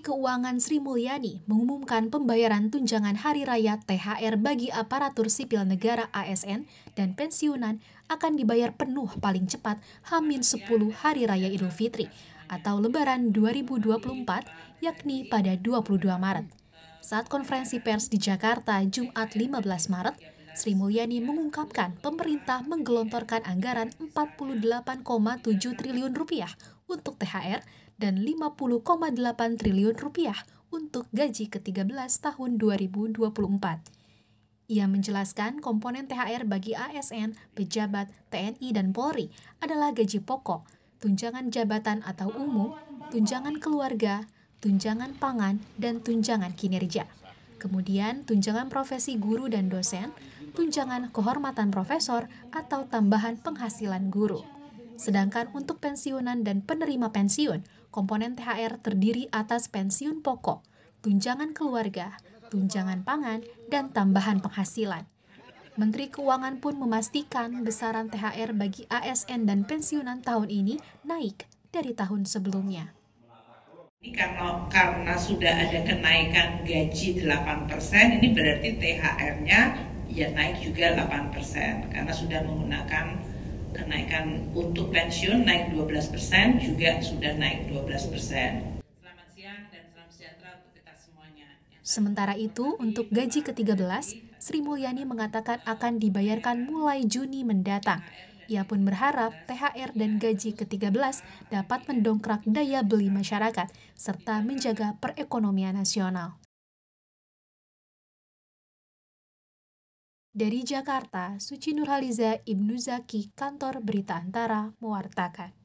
Keuangan Sri Mulyani mengumumkan pembayaran tunjangan Hari Raya THR bagi aparatur sipil negara ASN dan pensiunan akan dibayar penuh paling cepat Hamin 10 Hari Raya Idul Fitri atau Lebaran 2024, yakni pada 22 Maret. Saat konferensi pers di Jakarta Jumat 15 Maret, Sri Mulyani mengungkapkan pemerintah menggelontorkan anggaran 48,7 triliun rupiah untuk THR dan 50,8 triliun rupiah untuk gaji ke-13 tahun 2024. Ia menjelaskan komponen THR bagi ASN, pejabat, TNI, dan Polri adalah gaji pokok, tunjangan jabatan atau umum, tunjangan keluarga, tunjangan pangan, dan tunjangan kinerja. Kemudian, tunjangan profesi guru dan dosen, tunjangan kehormatan profesor, atau tambahan penghasilan guru. Sedangkan untuk pensiunan dan penerima pensiun, komponen THR terdiri atas pensiun pokok, tunjangan keluarga, tunjangan pangan, dan tambahan penghasilan. Menteri Keuangan pun memastikan besaran THR bagi ASN dan pensiunan tahun ini naik dari tahun sebelumnya. Ini karena, karena sudah ada kenaikan gaji 8%, ini berarti THR-nya ya naik juga 8% karena sudah menggunakan kenaikan untuk pensiun naik 12% juga sudah naik 12%. Selamat siang dan untuk kita semuanya. Sementara itu, untuk gaji ke-13, Sri Mulyani mengatakan akan dibayarkan mulai Juni mendatang. Ia pun berharap THR dan gaji ke-13 dapat mendongkrak daya beli masyarakat serta menjaga perekonomian nasional. Dari Jakarta, Suci Nurhaliza Ibnu Zaki, Kantor Berita Antara, mewartakan.